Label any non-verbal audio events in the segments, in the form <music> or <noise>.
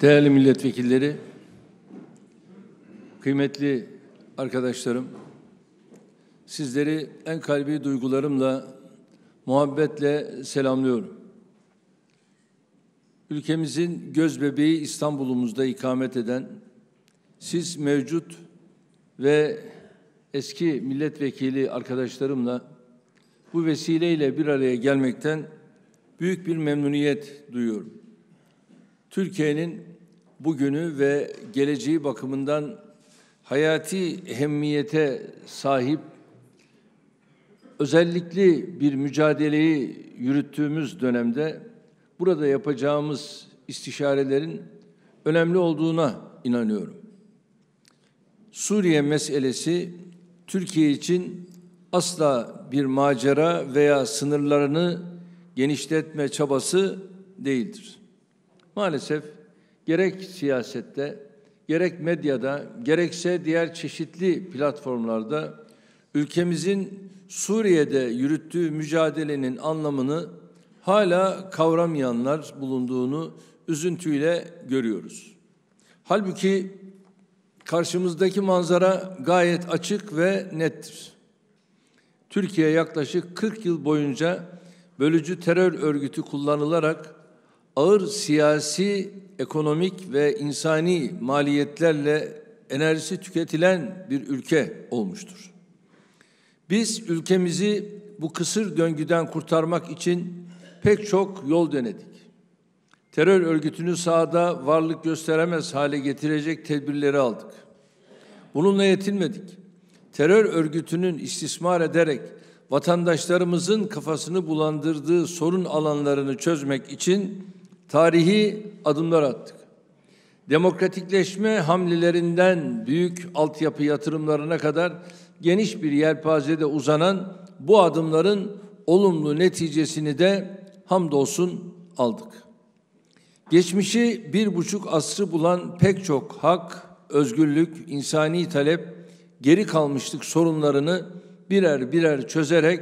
Değerli milletvekilleri, kıymetli arkadaşlarım, sizleri en kalbi duygularımla, muhabbetle selamlıyorum. Ülkemizin göz bebeği İstanbul'umuzda ikamet eden, siz mevcut ve eski milletvekili arkadaşlarımla bu vesileyle bir araya gelmekten büyük bir memnuniyet duyuyorum. Türkiye'nin bugünü ve geleceği bakımından hayati hemmiyete sahip özellikli bir mücadeleyi yürüttüğümüz dönemde burada yapacağımız istişarelerin önemli olduğuna inanıyorum. Suriye meselesi Türkiye için asla bir macera veya sınırlarını genişletme çabası değildir. Maalesef gerek siyasette, gerek medyada, gerekse diğer çeşitli platformlarda ülkemizin Suriye'de yürüttüğü mücadelenin anlamını hala kavramayanlar bulunduğunu üzüntüyle görüyoruz. Halbuki karşımızdaki manzara gayet açık ve nettir. Türkiye yaklaşık 40 yıl boyunca bölücü terör örgütü kullanılarak ağır siyasi, ekonomik ve insani maliyetlerle enerjisi tüketilen bir ülke olmuştur. Biz ülkemizi bu kısır döngüden kurtarmak için pek çok yol denedik. Terör örgütünü sahada varlık gösteremez hale getirecek tedbirleri aldık. Bununla yetinmedik. Terör örgütünün istismar ederek vatandaşlarımızın kafasını bulandırdığı sorun alanlarını çözmek için Tarihi adımlar attık. Demokratikleşme hamlelerinden büyük altyapı yatırımlarına kadar geniş bir yelpazede uzanan bu adımların olumlu neticesini de hamdolsun aldık. Geçmişi bir buçuk asrı bulan pek çok hak, özgürlük, insani talep, geri kalmışlık sorunlarını birer birer çözerek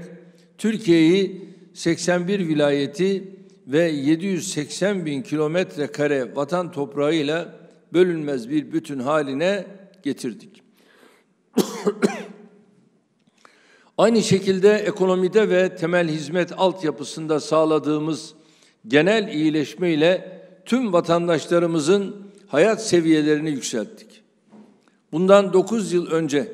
Türkiye'yi 81 vilayeti ve 780 bin kilometre kare vatan toprağıyla bölünmez bir bütün haline getirdik. <coughs> Aynı şekilde ekonomide ve temel hizmet altyapısında sağladığımız genel iyileşme ile tüm vatandaşlarımızın hayat seviyelerini yükselttik. Bundan 9 yıl önce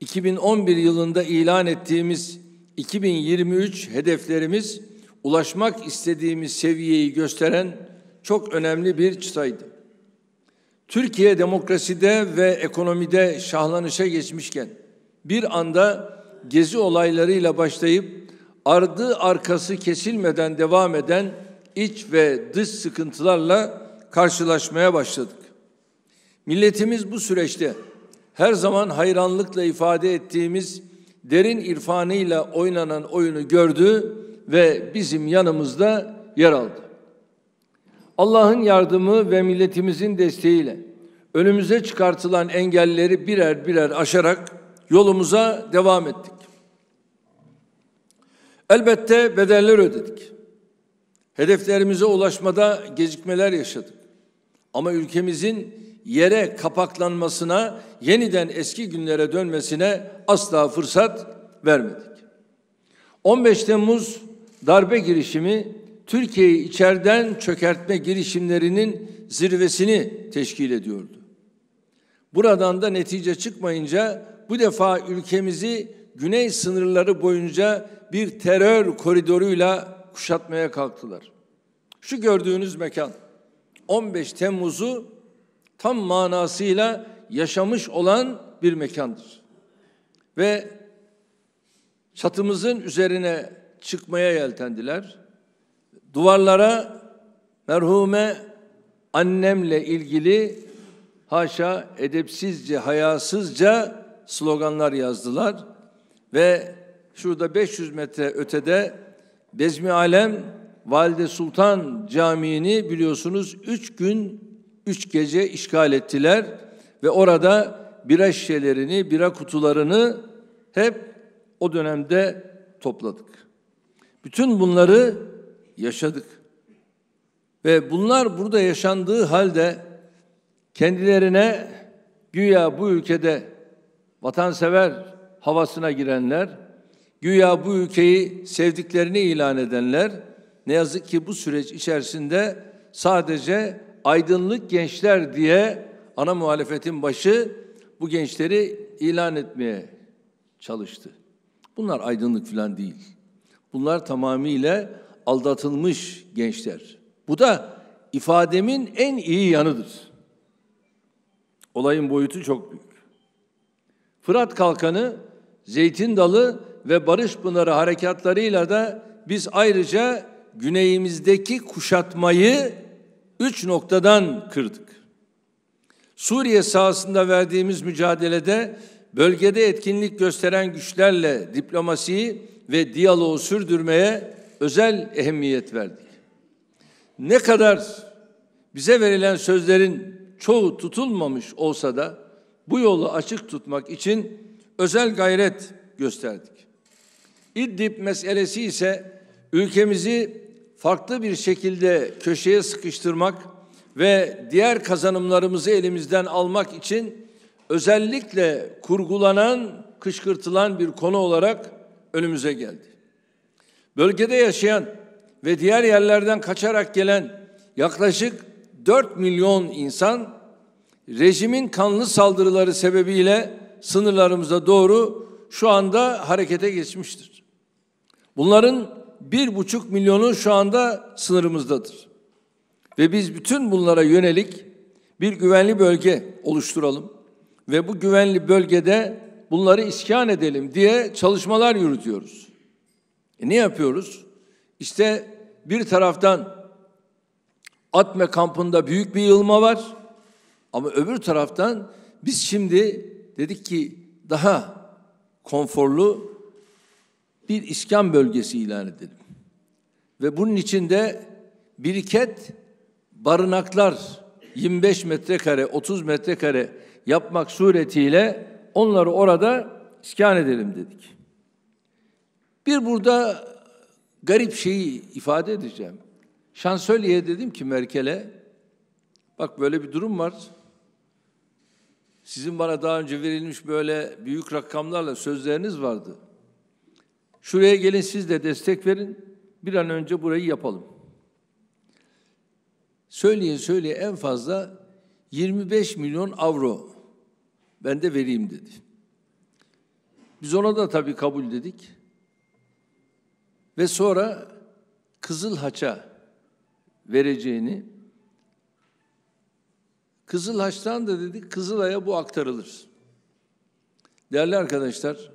2011 yılında ilan ettiğimiz 2023 hedeflerimiz ulaşmak istediğimiz seviyeyi gösteren çok önemli bir çıtaydı. Türkiye demokraside ve ekonomide şahlanışa geçmişken bir anda gezi olaylarıyla başlayıp ardı arkası kesilmeden devam eden iç ve dış sıkıntılarla karşılaşmaya başladık. Milletimiz bu süreçte her zaman hayranlıkla ifade ettiğimiz derin irfanıyla oynanan oyunu gördü ve bizim yanımızda yer aldı. Allah'ın yardımı ve milletimizin desteğiyle önümüze çıkartılan engelleri birer birer aşarak yolumuza devam ettik. Elbette bedeller ödedik. Hedeflerimize ulaşmada gecikmeler yaşadık. Ama ülkemizin yere kapaklanmasına, yeniden eski günlere dönmesine asla fırsat vermedik. 15 Temmuz darbe girişimi Türkiye'yi içeriden çökertme girişimlerinin zirvesini teşkil ediyordu. Buradan da netice çıkmayınca bu defa ülkemizi güney sınırları boyunca bir terör koridoruyla kuşatmaya kalktılar. Şu gördüğünüz mekan 15 Temmuz'u tam manasıyla yaşamış olan bir mekandır. Ve çatımızın üzerine çıkmaya yeltendiler. Duvarlara merhume annemle ilgili haşa edepsizce, hayasızca sloganlar yazdılar ve şurada 500 metre ötede Bezmi Alem Valide Sultan Camii'ni biliyorsunuz 3 gün 3 gece işgal ettiler ve orada bira şişelerini, bira kutularını hep o dönemde topladık. Bütün bunları yaşadık. Ve bunlar burada yaşandığı halde kendilerine güya bu ülkede vatansever havasına girenler, güya bu ülkeyi sevdiklerini ilan edenler ne yazık ki bu süreç içerisinde sadece aydınlık gençler diye ana muhalefetin başı bu gençleri ilan etmeye çalıştı. Bunlar aydınlık falan değil. Bunlar tamamıyla aldatılmış gençler. Bu da ifademin en iyi yanıdır. Olayın boyutu çok büyük. Fırat Kalkanı, Zeytin Dalı ve Barış Pınarı harekatlarıyla da biz ayrıca güneyimizdeki kuşatmayı üç noktadan kırdık. Suriye sahasında verdiğimiz mücadelede bölgede etkinlik gösteren güçlerle diplomasiyi ve diyaloğu sürdürmeye özel ehemmiyet verdik. Ne kadar bize verilen sözlerin çoğu tutulmamış olsa da bu yolu açık tutmak için özel gayret gösterdik. İdlib meselesi ise ülkemizi farklı bir şekilde köşeye sıkıştırmak ve diğer kazanımlarımızı elimizden almak için özellikle kurgulanan, kışkırtılan bir konu olarak önümüze geldi. Bölgede yaşayan ve diğer yerlerden kaçarak gelen yaklaşık 4 milyon insan rejimin kanlı saldırıları sebebiyle sınırlarımıza doğru şu anda harekete geçmiştir. Bunların bir buçuk milyonu şu anda sınırımızdadır. Ve biz bütün bunlara yönelik bir güvenli bölge oluşturalım. Ve bu güvenli bölgede bunları iskan edelim diye çalışmalar yürütüyoruz. E ne yapıyoruz? İşte bir taraftan Atme kampında büyük bir yığılma var. Ama öbür taraftan biz şimdi dedik ki daha konforlu bir iskan bölgesi ilan edelim. Ve bunun içinde biriket barınaklar 25 metrekare, 30 metrekare yapmak suretiyle onları orada iskan edelim dedik. Bir burada garip şeyi ifade edeceğim. Şansölye'ye dedim ki Merkel'e, bak böyle bir durum var. Sizin bana daha önce verilmiş böyle büyük rakamlarla sözleriniz vardı. Şuraya gelin siz de destek verin. Bir an önce burayı yapalım. Söyleyin söyleyin en fazla 25 milyon avro ben de vereyim dedi. Biz ona da tabii kabul dedik. Ve sonra Kızıl Haç'a vereceğini Kızıl Haç'tan da dedik Kızılay'a bu aktarılır. Değerli arkadaşlar,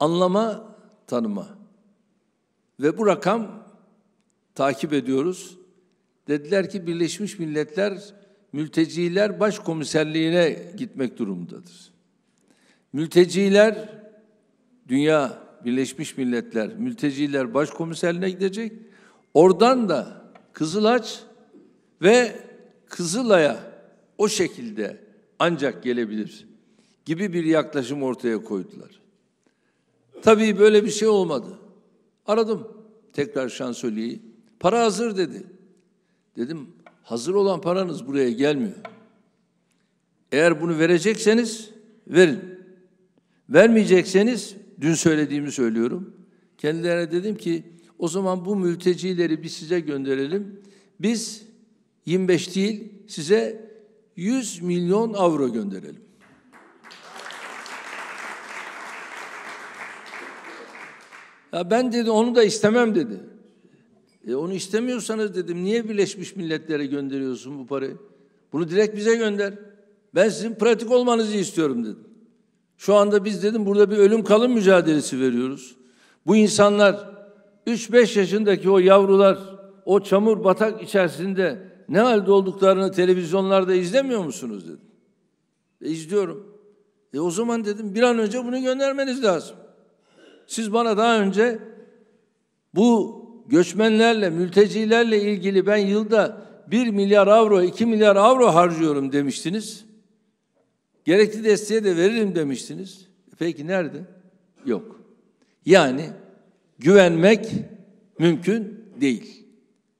anlama, tanıma. Ve bu rakam takip ediyoruz. Dediler ki Birleşmiş Milletler mülteciler başkomiserliğine gitmek durumundadır. Mülteciler Dünya Birleşmiş Milletler Mülteciler Başkomiserliğine gidecek. Oradan da Kızılaç ve Kızılay'a o şekilde ancak gelebilir gibi bir yaklaşım ortaya koydular. Tabii böyle bir şey olmadı. Aradım tekrar şansölyeyi. Para hazır dedi. Dedim Hazır olan paranız buraya gelmiyor. Eğer bunu verecekseniz verin. Vermeyecekseniz dün söylediğimi söylüyorum. Kendilerine dedim ki o zaman bu mültecileri bir size gönderelim. Biz 25 değil size 100 milyon avro gönderelim. Ya ben dedi onu da istemem dedi. E onu istemiyorsanız dedim niye Birleşmiş Milletler'e gönderiyorsun bu parayı? Bunu direkt bize gönder. Ben sizin pratik olmanızı istiyorum dedim. Şu anda biz dedim burada bir ölüm kalım mücadelesi veriyoruz. Bu insanlar 3-5 yaşındaki o yavrular o çamur batak içerisinde ne halde olduklarını televizyonlarda izlemiyor musunuz dedim. E, izliyorum. E o zaman dedim bir an önce bunu göndermeniz lazım. Siz bana daha önce bu göçmenlerle, mültecilerle ilgili ben yılda 1 milyar avro, 2 milyar avro harcıyorum demiştiniz. Gerekli desteği de veririm demiştiniz. E peki nerede? Yok. Yani güvenmek mümkün değil.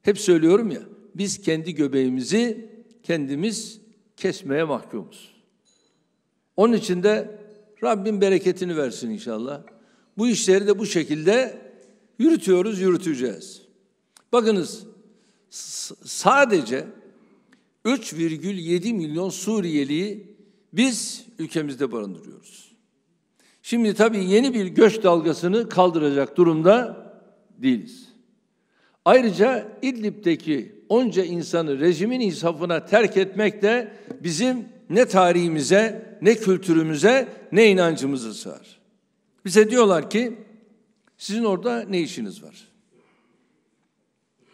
Hep söylüyorum ya, biz kendi göbeğimizi kendimiz kesmeye mahkumuz. Onun için de Rabbim bereketini versin inşallah. Bu işleri de bu şekilde Yürütüyoruz, yürüteceğiz. Bakınız sadece 3,7 milyon Suriyeliyi biz ülkemizde barındırıyoruz. Şimdi tabii yeni bir göç dalgasını kaldıracak durumda değiliz. Ayrıca İdlib'deki onca insanı rejimin insafına terk etmek de bizim ne tarihimize, ne kültürümüze, ne inancımızı sığar. Bize diyorlar ki sizin orada ne işiniz var?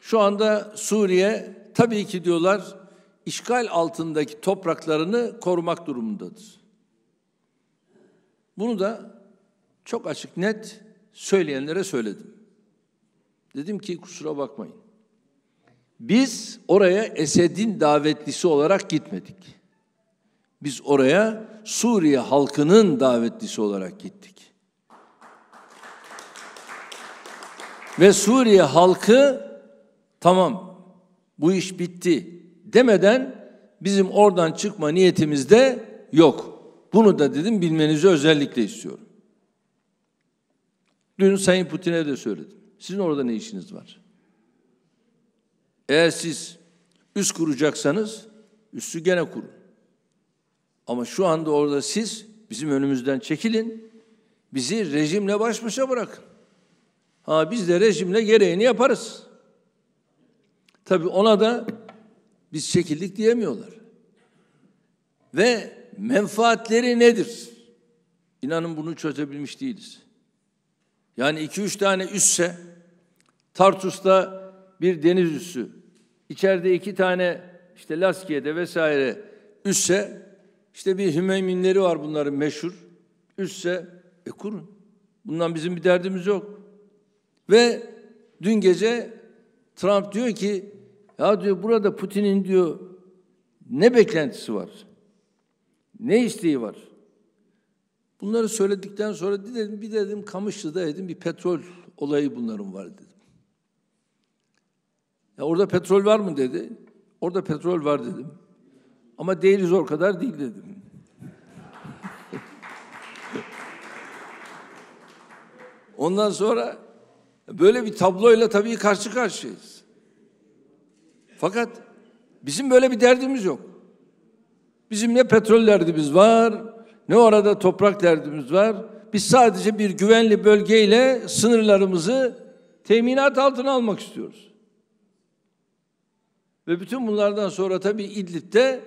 Şu anda Suriye tabii ki diyorlar işgal altındaki topraklarını korumak durumundadır. Bunu da çok açık net söyleyenlere söyledim. Dedim ki kusura bakmayın. Biz oraya Esed'in davetlisi olarak gitmedik. Biz oraya Suriye halkının davetlisi olarak gittik. ve Suriye halkı tamam bu iş bitti demeden bizim oradan çıkma niyetimiz de yok. Bunu da dedim bilmenizi özellikle istiyorum. Dün Sayın Putin'e de söyledim. Sizin orada ne işiniz var? Eğer siz üst kuracaksanız üstü gene kurun. Ama şu anda orada siz bizim önümüzden çekilin. Bizi rejimle baş başa bırakın. Ha biz de rejimle gereğini yaparız. Tabii ona da biz çekildik diyemiyorlar. Ve menfaatleri nedir? İnanın bunu çözebilmiş değiliz. Yani iki üç tane üsse, Tartus'ta bir deniz üssü, içeride iki tane işte Laskiye'de vesaire üsse, işte bir Hümeyminleri var bunların meşhur, üsse, e kurun. Bundan bizim bir derdimiz yok. Ve dün gece Trump diyor ki ya diyor burada Putin'in diyor ne beklentisi var? Ne isteği var? Bunları söyledikten sonra dedim bir dedim Kamışlı'da dedim bir petrol olayı bunların var dedim. Ya orada petrol var mı dedi. Orada petrol var dedim. Ama değiliz o kadar değil dedim. <laughs> Ondan sonra Böyle bir tabloyla tabii karşı karşıyayız. Fakat bizim böyle bir derdimiz yok. Bizim ne petrol derdimiz var, ne orada toprak derdimiz var. Biz sadece bir güvenli bölgeyle sınırlarımızı teminat altına almak istiyoruz. Ve bütün bunlardan sonra tabii İdlib'de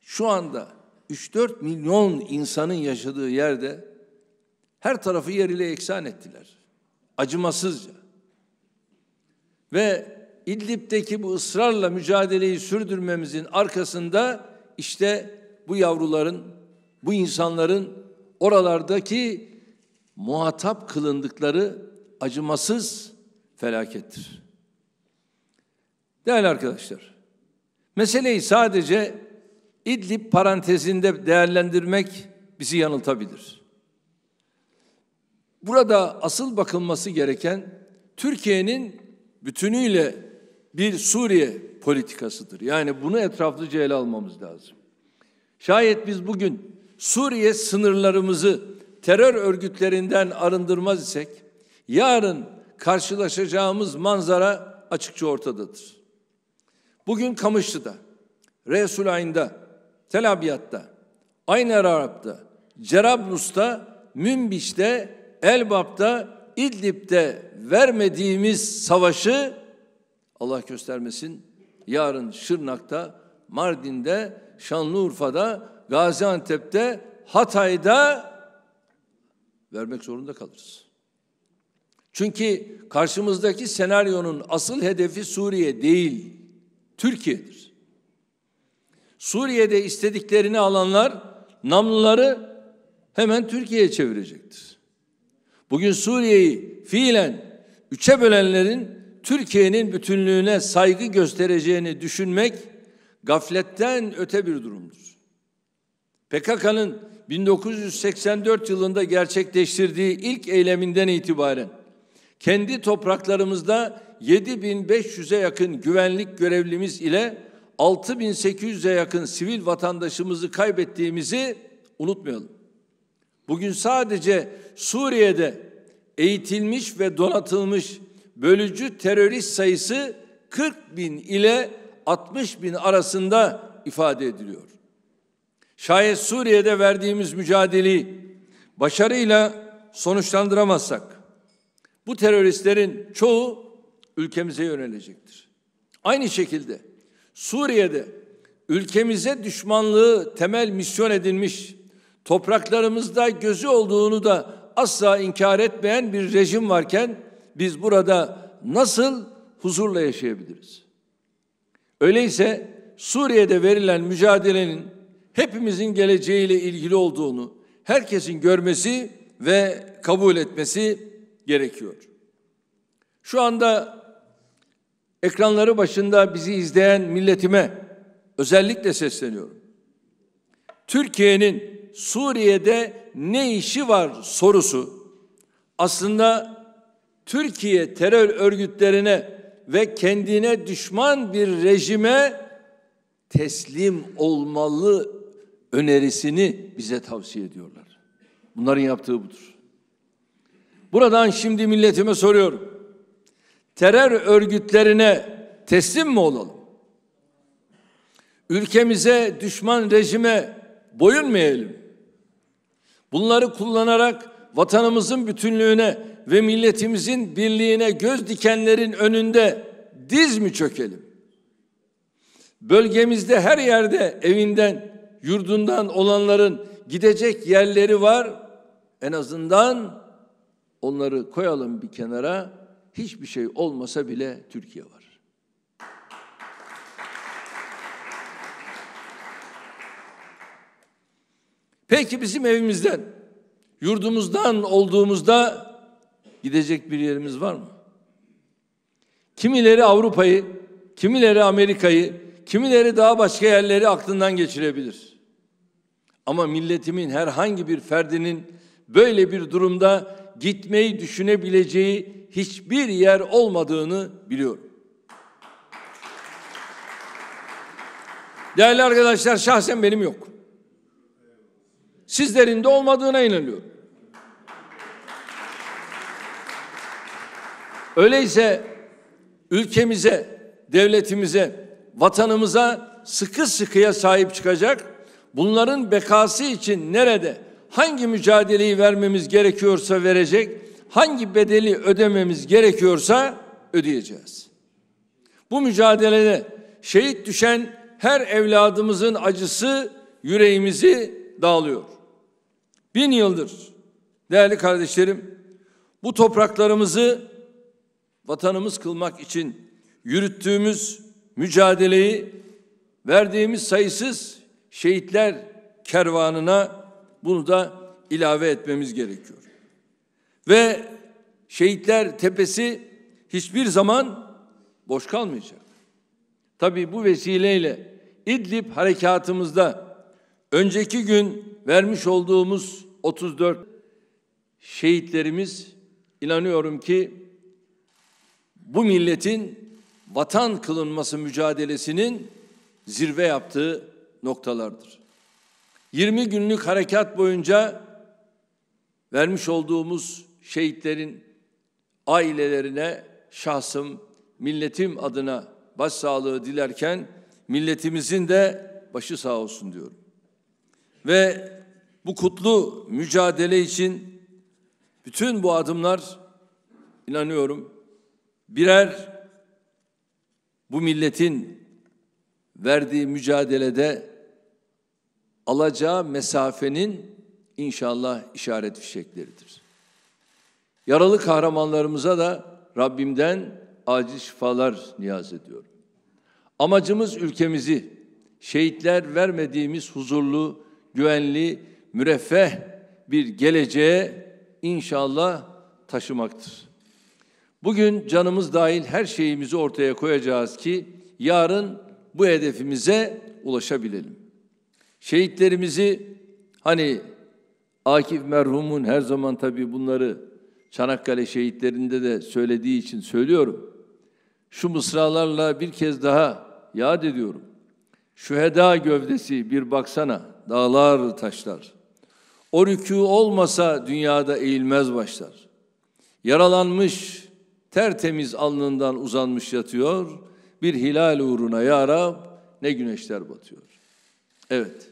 şu anda 3-4 milyon insanın yaşadığı yerde her tarafı yer ile eksan ettiler acımasızca ve İdlib'deki bu ısrarla mücadeleyi sürdürmemizin arkasında işte bu yavruların, bu insanların oralardaki muhatap kılındıkları acımasız felakettir. Değerli arkadaşlar, meseleyi sadece İdlib parantezinde değerlendirmek bizi yanıltabilir. Burada asıl bakılması gereken Türkiye'nin bütünüyle bir Suriye politikasıdır. Yani bunu etraflıca ele almamız lazım. Şayet biz bugün Suriye sınırlarımızı terör örgütlerinden arındırmaz isek yarın karşılaşacağımız manzara açıkça ortadadır. Bugün Kamışlı'da, Resulayn'da, Tel Abyad'da, Ayn Arap'ta, Cerablus'ta, Münbiş'te Elbap'ta, İdlib'de vermediğimiz savaşı Allah göstermesin yarın Şırnak'ta, Mardin'de, Şanlıurfa'da, Gaziantep'te, Hatay'da vermek zorunda kalırız. Çünkü karşımızdaki senaryonun asıl hedefi Suriye değil, Türkiye'dir. Suriye'de istediklerini alanlar namluları hemen Türkiye'ye çevirecektir. Bugün Suriye'yi fiilen üçe bölenlerin Türkiye'nin bütünlüğüne saygı göstereceğini düşünmek gafletten öte bir durumdur. PKK'nın 1984 yılında gerçekleştirdiği ilk eyleminden itibaren kendi topraklarımızda 7500'e yakın güvenlik görevlimiz ile 6800'e yakın sivil vatandaşımızı kaybettiğimizi unutmayalım. Bugün sadece Suriye'de eğitilmiş ve donatılmış bölücü terörist sayısı 40 bin ile 60 bin arasında ifade ediliyor. Şayet Suriye'de verdiğimiz mücadeleyi başarıyla sonuçlandıramazsak bu teröristlerin çoğu ülkemize yönelecektir. Aynı şekilde Suriye'de ülkemize düşmanlığı temel misyon edilmiş topraklarımızda gözü olduğunu da asla inkar etmeyen bir rejim varken biz burada nasıl huzurla yaşayabiliriz? Öyleyse Suriye'de verilen mücadelenin hepimizin geleceğiyle ilgili olduğunu herkesin görmesi ve kabul etmesi gerekiyor. Şu anda ekranları başında bizi izleyen milletime özellikle sesleniyorum. Türkiye'nin Suriye'de ne işi var sorusu aslında Türkiye terör örgütlerine ve kendine düşman bir rejime teslim olmalı önerisini bize tavsiye ediyorlar. Bunların yaptığı budur. Buradan şimdi milletime soruyorum. Terör örgütlerine teslim mi olalım? Ülkemize düşman rejime boyun mu eğelim? Bunları kullanarak vatanımızın bütünlüğüne ve milletimizin birliğine göz dikenlerin önünde diz mi çökelim? Bölgemizde her yerde evinden, yurdundan olanların gidecek yerleri var. En azından onları koyalım bir kenara. Hiçbir şey olmasa bile Türkiye var. Peki bizim evimizden, yurdumuzdan olduğumuzda gidecek bir yerimiz var mı? Kimileri Avrupa'yı, kimileri Amerika'yı, kimileri daha başka yerleri aklından geçirebilir. Ama milletimin herhangi bir ferdinin böyle bir durumda gitmeyi düşünebileceği hiçbir yer olmadığını biliyorum. Değerli arkadaşlar şahsen benim yok sizlerin de olmadığına inanıyorum. Öyleyse ülkemize, devletimize, vatanımıza sıkı sıkıya sahip çıkacak. Bunların bekası için nerede, hangi mücadeleyi vermemiz gerekiyorsa verecek, hangi bedeli ödememiz gerekiyorsa ödeyeceğiz. Bu mücadelede şehit düşen her evladımızın acısı yüreğimizi dağılıyor. Bin yıldır değerli kardeşlerim bu topraklarımızı vatanımız kılmak için yürüttüğümüz mücadeleyi verdiğimiz sayısız şehitler kervanına bunu da ilave etmemiz gerekiyor. Ve şehitler tepesi hiçbir zaman boş kalmayacak. Tabii bu vesileyle İdlib harekatımızda Önceki gün vermiş olduğumuz 34 şehitlerimiz inanıyorum ki bu milletin vatan kılınması mücadelesinin zirve yaptığı noktalardır. 20 günlük harekat boyunca vermiş olduğumuz şehitlerin ailelerine şahsım, milletim adına başsağlığı dilerken milletimizin de başı sağ olsun diyorum. Ve bu kutlu mücadele için bütün bu adımlar inanıyorum birer bu milletin verdiği mücadelede alacağı mesafenin inşallah işaret fişekleridir. Yaralı kahramanlarımıza da Rabbimden acil şifalar niyaz ediyorum. Amacımız ülkemizi şehitler vermediğimiz huzurlu güvenli, müreffeh bir geleceğe inşallah taşımaktır. Bugün canımız dahil her şeyimizi ortaya koyacağız ki yarın bu hedefimize ulaşabilelim. Şehitlerimizi hani Akif merhumun her zaman tabii bunları Çanakkale şehitlerinde de söylediği için söylüyorum. Şu mısralarla bir kez daha yad ediyorum. Şu heda gövdesi bir baksana dağlar taşlar. O rükû olmasa dünyada eğilmez başlar. Yaralanmış, tertemiz alnından uzanmış yatıyor. Bir hilal uğruna ya Rab ne güneşler batıyor. Evet,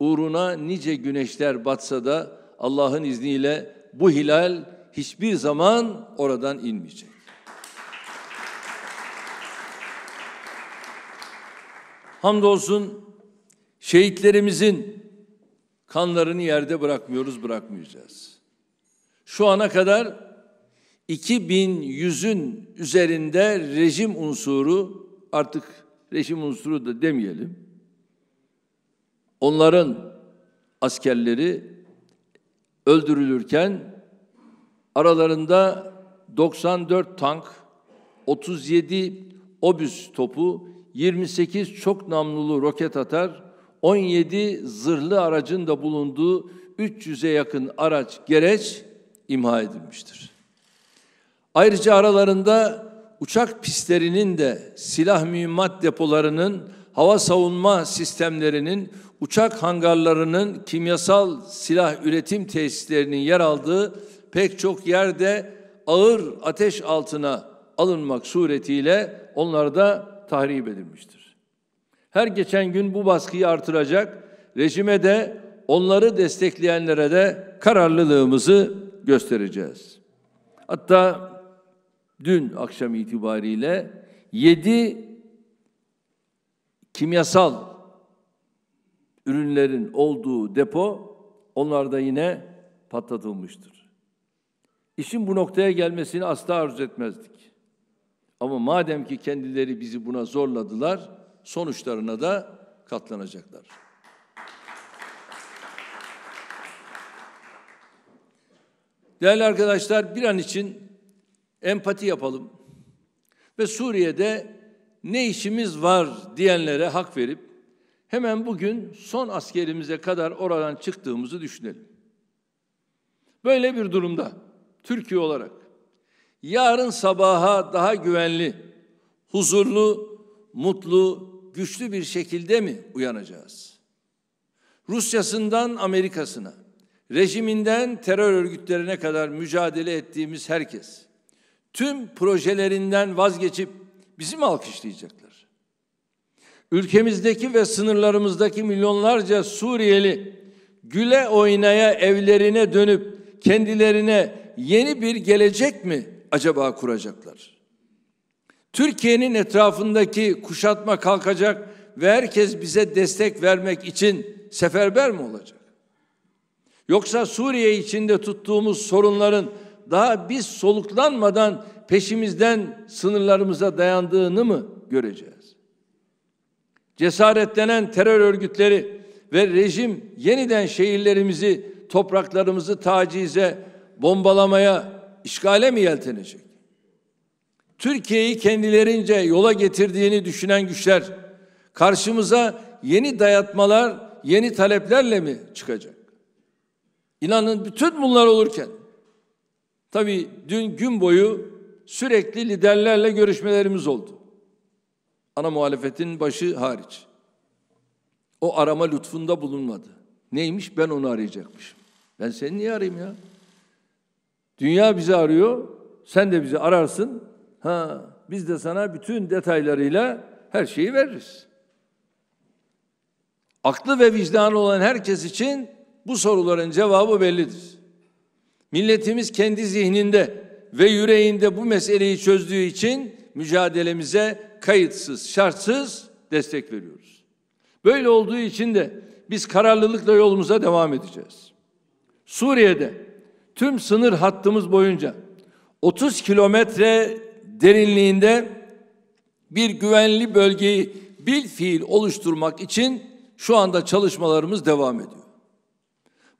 uğruna nice güneşler batsa da Allah'ın izniyle bu hilal hiçbir zaman oradan inmeyecek. Hamdolsun Şehitlerimizin kanlarını yerde bırakmıyoruz, bırakmayacağız. Şu ana kadar 2100'ün üzerinde rejim unsuru artık rejim unsuru da demeyelim. Onların askerleri öldürülürken aralarında 94 tank, 37 obüs topu, 28 çok namlulu roket atar 17 zırhlı aracın da bulunduğu 300'e yakın araç gereç imha edilmiştir. Ayrıca aralarında uçak pistlerinin de silah mühimmat depolarının, hava savunma sistemlerinin, uçak hangarlarının, kimyasal silah üretim tesislerinin yer aldığı pek çok yerde ağır ateş altına alınmak suretiyle onlar da tahrip edilmiştir. Her geçen gün bu baskıyı artıracak, rejime de onları destekleyenlere de kararlılığımızı göstereceğiz. Hatta dün akşam itibariyle yedi kimyasal ürünlerin olduğu depo onlar da yine patlatılmıştır. İşin bu noktaya gelmesini asla arzu etmezdik. Ama madem ki kendileri bizi buna zorladılar, sonuçlarına da katlanacaklar. Değerli arkadaşlar bir an için empati yapalım ve Suriye'de ne işimiz var diyenlere hak verip hemen bugün son askerimize kadar oradan çıktığımızı düşünelim. Böyle bir durumda Türkiye olarak yarın sabaha daha güvenli, huzurlu mutlu, güçlü bir şekilde mi uyanacağız? Rusyasından Amerika'sına, rejiminden terör örgütlerine kadar mücadele ettiğimiz herkes tüm projelerinden vazgeçip bizi mi alkışlayacaklar? Ülkemizdeki ve sınırlarımızdaki milyonlarca Suriyeli güle oynaya evlerine dönüp kendilerine yeni bir gelecek mi acaba kuracaklar? Türkiye'nin etrafındaki kuşatma kalkacak ve herkes bize destek vermek için seferber mi olacak? Yoksa Suriye içinde tuttuğumuz sorunların daha biz soluklanmadan peşimizden sınırlarımıza dayandığını mı göreceğiz? Cesaretlenen terör örgütleri ve rejim yeniden şehirlerimizi, topraklarımızı tacize, bombalamaya, işgale mi yeltenecek? Türkiye'yi kendilerince yola getirdiğini düşünen güçler karşımıza yeni dayatmalar, yeni taleplerle mi çıkacak? İnanın bütün bunlar olurken tabii dün gün boyu sürekli liderlerle görüşmelerimiz oldu. Ana muhalefetin başı hariç. O arama lütfunda bulunmadı. Neymiş ben onu arayacakmışım. Ben seni niye arayayım ya? Dünya bizi arıyor, sen de bizi ararsın. Ha, biz de sana bütün detaylarıyla her şeyi veririz. Aklı ve vicdanı olan herkes için bu soruların cevabı bellidir. Milletimiz kendi zihninde ve yüreğinde bu meseleyi çözdüğü için mücadelemize kayıtsız, şartsız destek veriyoruz. Böyle olduğu için de biz kararlılıkla yolumuza devam edeceğiz. Suriye'de tüm sınır hattımız boyunca 30 kilometre derinliğinde bir güvenli bölgeyi bil fiil oluşturmak için şu anda çalışmalarımız devam ediyor.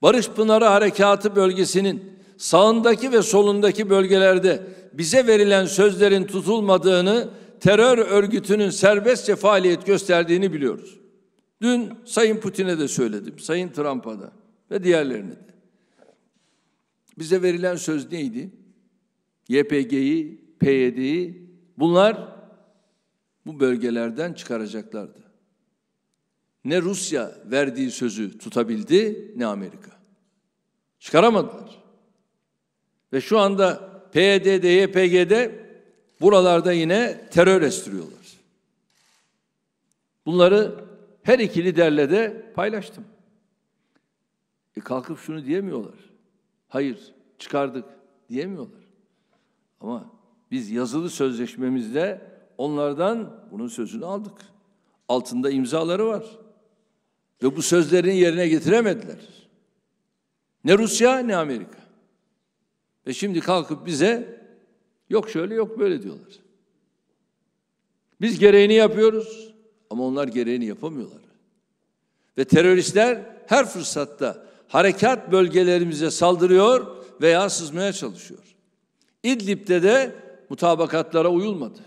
Barış Pınarı Harekatı bölgesinin sağındaki ve solundaki bölgelerde bize verilen sözlerin tutulmadığını, terör örgütünün serbestçe faaliyet gösterdiğini biliyoruz. Dün Sayın Putin'e de söyledim, Sayın Trump'a da ve diğerlerine de. Bize verilen söz neydi? YPG'yi PYD'yi bunlar bu bölgelerden çıkaracaklardı. Ne Rusya verdiği sözü tutabildi ne Amerika. Çıkaramadılar. Ve şu anda PYD, YPG'de buralarda yine terör estiriyorlar. Bunları her iki liderle de paylaştım. E kalkıp şunu diyemiyorlar. Hayır, çıkardık diyemiyorlar. Ama biz yazılı sözleşmemizde onlardan bunun sözünü aldık. Altında imzaları var. Ve bu sözlerini yerine getiremediler. Ne Rusya ne Amerika. Ve şimdi kalkıp bize yok şöyle yok böyle diyorlar. Biz gereğini yapıyoruz ama onlar gereğini yapamıyorlar. Ve teröristler her fırsatta harekat bölgelerimize saldırıyor veya sızmaya çalışıyor. İdlib'de de mutabakatlara uyulmadı.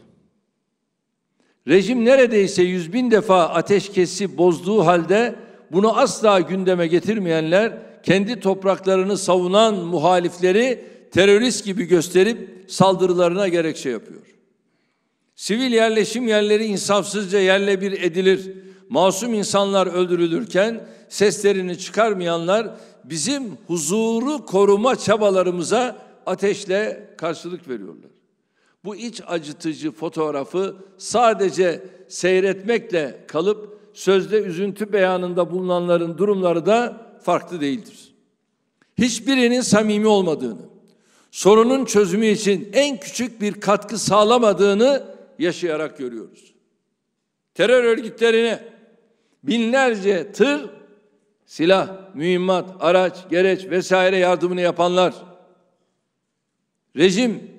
Rejim neredeyse yüz bin defa ateşkesi bozduğu halde bunu asla gündeme getirmeyenler kendi topraklarını savunan muhalifleri terörist gibi gösterip saldırılarına gerekçe yapıyor. Sivil yerleşim yerleri insafsızca yerle bir edilir. Masum insanlar öldürülürken seslerini çıkarmayanlar bizim huzuru koruma çabalarımıza ateşle karşılık veriyorlar bu iç acıtıcı fotoğrafı sadece seyretmekle kalıp sözde üzüntü beyanında bulunanların durumları da farklı değildir. Hiçbirinin samimi olmadığını, sorunun çözümü için en küçük bir katkı sağlamadığını yaşayarak görüyoruz. Terör örgütlerine binlerce tır, silah, mühimmat, araç, gereç vesaire yardımını yapanlar, rejim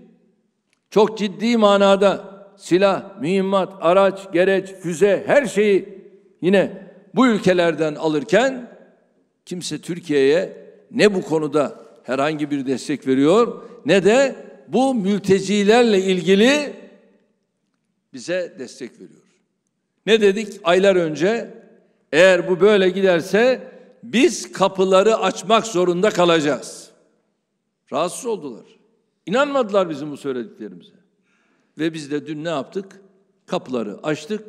çok ciddi manada silah, mühimmat, araç, gereç, füze her şeyi yine bu ülkelerden alırken kimse Türkiye'ye ne bu konuda herhangi bir destek veriyor ne de bu mültecilerle ilgili bize destek veriyor. Ne dedik aylar önce? Eğer bu böyle giderse biz kapıları açmak zorunda kalacağız. Rahatsız oldular. İnanmadılar bizim bu söylediklerimize. Ve biz de dün ne yaptık? Kapıları açtık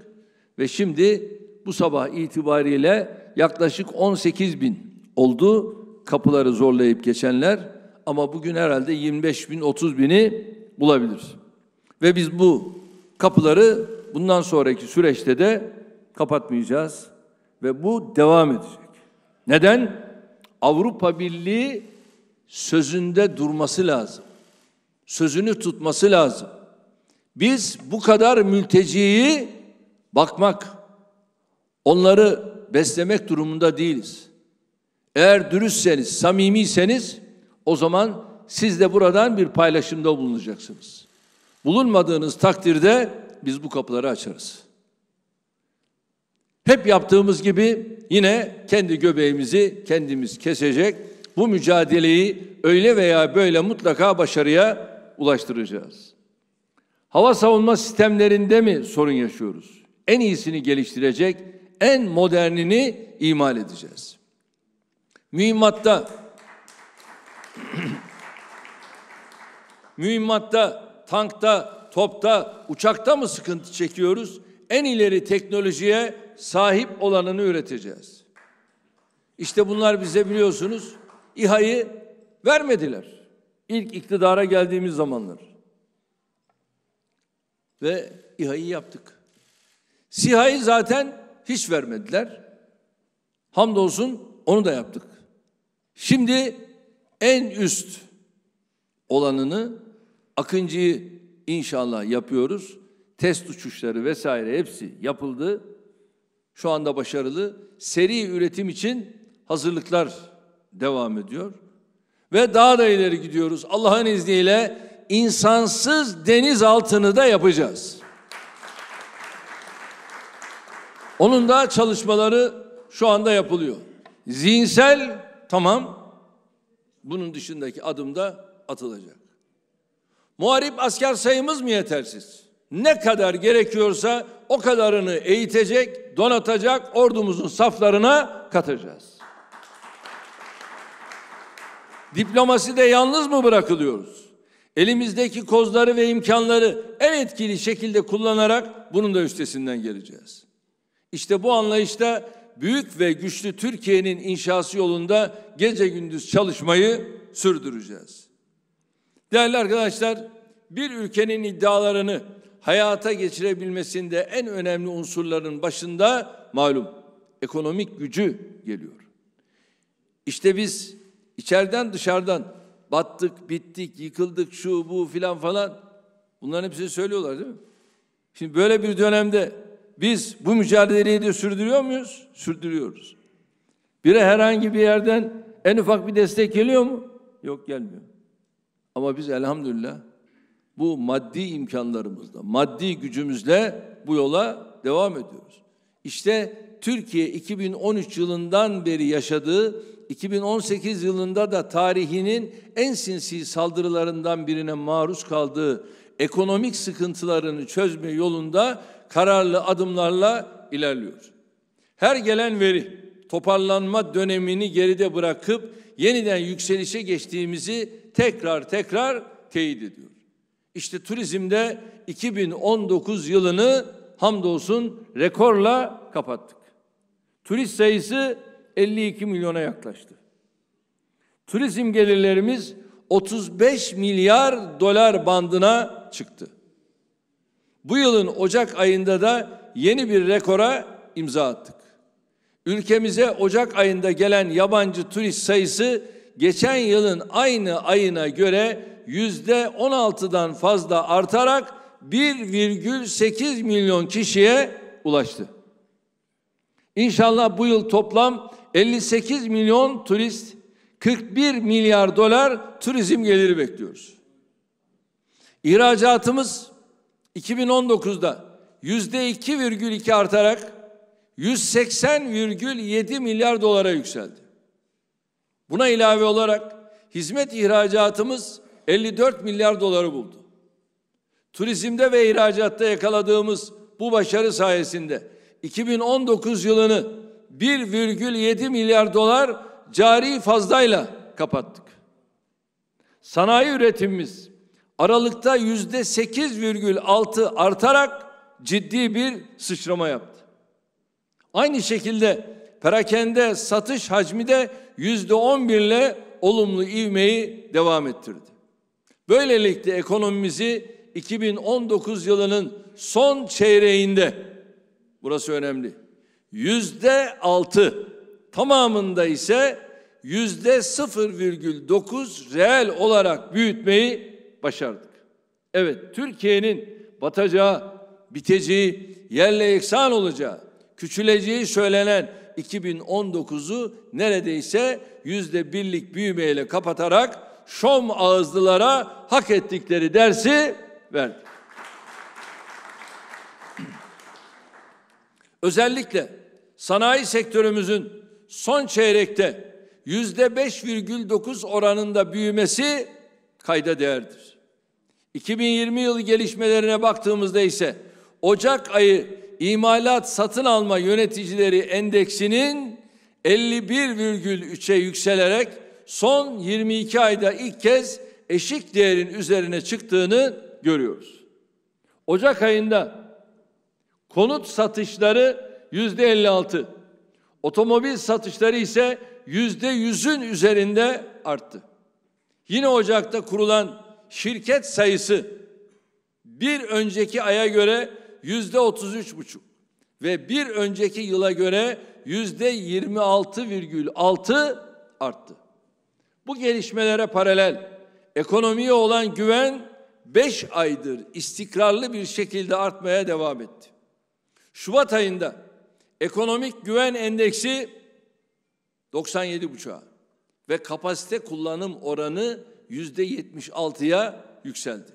ve şimdi bu sabah itibariyle yaklaşık 18 bin oldu kapıları zorlayıp geçenler ama bugün herhalde 25 bin 30 bini bulabiliriz Ve biz bu kapıları bundan sonraki süreçte de kapatmayacağız ve bu devam edecek. Neden? Avrupa Birliği sözünde durması lazım sözünü tutması lazım. Biz bu kadar mülteciyi bakmak, onları beslemek durumunda değiliz. Eğer dürüstseniz, samimiyseniz o zaman siz de buradan bir paylaşımda bulunacaksınız. Bulunmadığınız takdirde biz bu kapıları açarız. Hep yaptığımız gibi yine kendi göbeğimizi kendimiz kesecek. Bu mücadeleyi öyle veya böyle mutlaka başarıya ulaştıracağız. Hava savunma sistemlerinde mi sorun yaşıyoruz? En iyisini geliştirecek, en modernini imal edeceğiz. Mühimmatta <clears throat> mühimmatta, tankta, topta, uçakta mı sıkıntı çekiyoruz? En ileri teknolojiye sahip olanını üreteceğiz. İşte bunlar bize biliyorsunuz İHA'yı vermediler. İlk iktidara geldiğimiz zamanlar. Ve İHA'yı yaptık. SİHA'yı zaten hiç vermediler. Hamdolsun onu da yaptık. Şimdi en üst olanını Akıncı'yı inşallah yapıyoruz. Test uçuşları vesaire hepsi yapıldı. Şu anda başarılı. Seri üretim için hazırlıklar devam ediyor. Ve daha da ileri gidiyoruz. Allah'ın izniyle insansız deniz altını da yapacağız. Onun da çalışmaları şu anda yapılıyor. Zihinsel tamam. Bunun dışındaki adım da atılacak. Muharip asker sayımız mı yetersiz? Ne kadar gerekiyorsa o kadarını eğitecek, donatacak, ordumuzun saflarına katacağız. Diplomasi de yalnız mı bırakılıyoruz? Elimizdeki kozları ve imkanları en etkili şekilde kullanarak bunun da üstesinden geleceğiz. İşte bu anlayışta büyük ve güçlü Türkiye'nin inşası yolunda gece gündüz çalışmayı sürdüreceğiz. Değerli arkadaşlar, bir ülkenin iddialarını hayata geçirebilmesinde en önemli unsurların başında malum ekonomik gücü geliyor. İşte biz İçeriden dışarıdan battık, bittik, yıkıldık, şu bu filan falan bunların hepsini söylüyorlar değil mi? Şimdi böyle bir dönemde biz bu mücadeleyi de sürdürüyor muyuz? Sürdürüyoruz. Bire herhangi bir yerden en ufak bir destek geliyor mu? Yok gelmiyor. Ama biz elhamdülillah bu maddi imkanlarımızla, maddi gücümüzle bu yola devam ediyoruz. İşte Türkiye 2013 yılından beri yaşadığı 2018 yılında da tarihinin en sinsi saldırılarından birine maruz kaldığı ekonomik sıkıntılarını çözme yolunda kararlı adımlarla ilerliyor. Her gelen veri toparlanma dönemini geride bırakıp yeniden yükselişe geçtiğimizi tekrar tekrar teyit ediyor. İşte turizmde 2019 yılını hamdolsun rekorla kapattık. Turist sayısı 52 milyona yaklaştı. Turizm gelirlerimiz 35 milyar dolar bandına çıktı. Bu yılın Ocak ayında da yeni bir rekora imza attık. Ülkemize Ocak ayında gelen yabancı turist sayısı geçen yılın aynı ayına göre yüzde 16'dan fazla artarak 1,8 milyon kişiye ulaştı. İnşallah bu yıl toplam 58 milyon turist, 41 milyar dolar turizm geliri bekliyoruz. İhracatımız 2019'da %2,2 artarak 180,7 milyar dolara yükseldi. Buna ilave olarak hizmet ihracatımız 54 milyar doları buldu. Turizmde ve ihracatta yakaladığımız bu başarı sayesinde 2019 yılını 1,7 milyar dolar cari fazlayla kapattık. Sanayi üretimimiz Aralık'ta yüzde 8,6 artarak ciddi bir sıçrama yaptı. Aynı şekilde perakende satış hacmi de yüzde 11 ile olumlu ivmeyi devam ettirdi. Böylelikle ekonomimizi 2019 yılının son çeyreğinde Burası önemli. Yüzde altı. Tamamında ise yüzde 0,9 reel olarak büyütmeyi başardık. Evet, Türkiye'nin batacağı, biteceği, yerle yeksan olacağı, küçüleceği söylenen 2019'u neredeyse yüzde birlik büyümeyle kapatarak şom ağızlılara hak ettikleri dersi verdik. Özellikle sanayi sektörümüzün son çeyrekte yüzde 5,9 oranında büyümesi kayda değerdir. 2020 yılı gelişmelerine baktığımızda ise Ocak ayı imalat satın alma yöneticileri endeksinin 51,3'e yükselerek son 22 ayda ilk kez eşik değerin üzerine çıktığını görüyoruz. Ocak ayında Konut satışları yüzde 56. Otomobil satışları ise yüzde yüzün üzerinde arttı. Yine Ocak'ta kurulan şirket sayısı bir önceki aya göre yüzde 33 buçuk ve bir önceki yıla göre yüzde 26,6 arttı. Bu gelişmelere paralel ekonomiye olan güven beş aydır istikrarlı bir şekilde artmaya devam etti. Şubat ayında ekonomik güven endeksi 97,5'a ve kapasite kullanım oranı yüzde %76'ya yükseldi.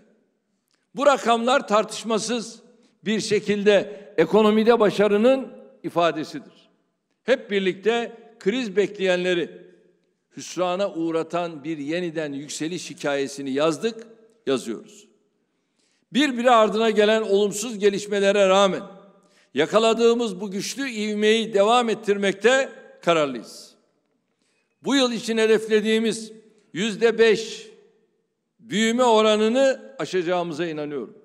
Bu rakamlar tartışmasız bir şekilde ekonomide başarının ifadesidir. Hep birlikte kriz bekleyenleri hüsrana uğratan bir yeniden yükseliş hikayesini yazdık, yazıyoruz. Birbiri ardına gelen olumsuz gelişmelere rağmen yakaladığımız bu güçlü ivmeyi devam ettirmekte kararlıyız. Bu yıl için hedeflediğimiz yüzde beş büyüme oranını aşacağımıza inanıyorum.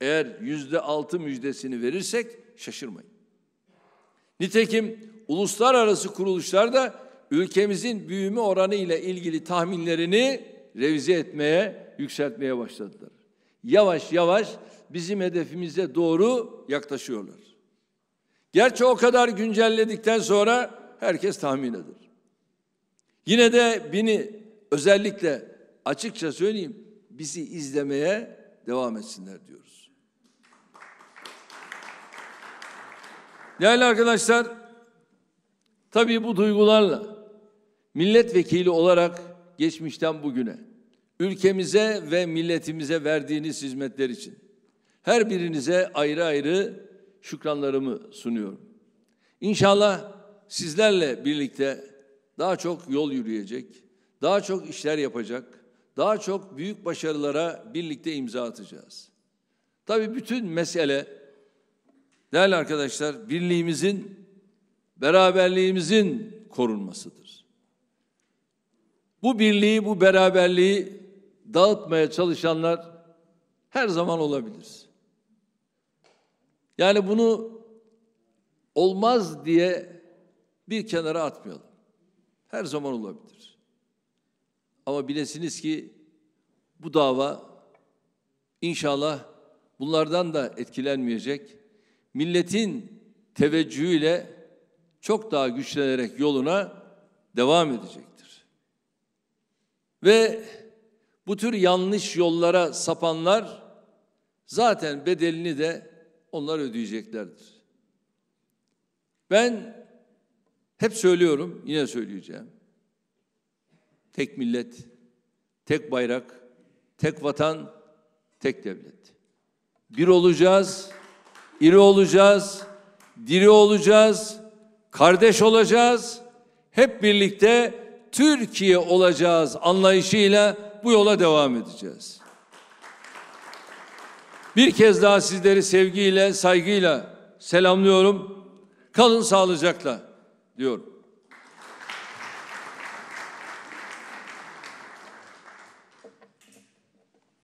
Eğer yüzde altı müjdesini verirsek şaşırmayın. Nitekim uluslararası kuruluşlar da ülkemizin büyüme oranı ile ilgili tahminlerini revize etmeye, yükseltmeye başladılar yavaş yavaş bizim hedefimize doğru yaklaşıyorlar. Gerçi o kadar güncelledikten sonra herkes tahmin eder. Yine de beni özellikle açıkça söyleyeyim bizi izlemeye devam etsinler diyoruz. Değerli arkadaşlar, tabii bu duygularla milletvekili olarak geçmişten bugüne ülkemize ve milletimize verdiğiniz hizmetler için her birinize ayrı ayrı şükranlarımı sunuyorum. İnşallah sizlerle birlikte daha çok yol yürüyecek, daha çok işler yapacak, daha çok büyük başarılara birlikte imza atacağız. Tabii bütün mesele değerli arkadaşlar birliğimizin, beraberliğimizin korunmasıdır. Bu birliği, bu beraberliği dağıtmaya çalışanlar her zaman olabilir. Yani bunu olmaz diye bir kenara atmayalım. Her zaman olabilir. Ama bilesiniz ki bu dava inşallah bunlardan da etkilenmeyecek. Milletin teveccühüyle çok daha güçlenerek yoluna devam edecektir. Ve bu tür yanlış yollara sapanlar zaten bedelini de onlar ödeyeceklerdir. Ben hep söylüyorum, yine söyleyeceğim. Tek millet, tek bayrak, tek vatan, tek devlet. Bir olacağız, iri olacağız, diri olacağız, kardeş olacağız. Hep birlikte Türkiye olacağız anlayışıyla bu yola devam edeceğiz. Bir kez daha sizleri sevgiyle, saygıyla selamlıyorum. Kalın sağlıcakla diyorum.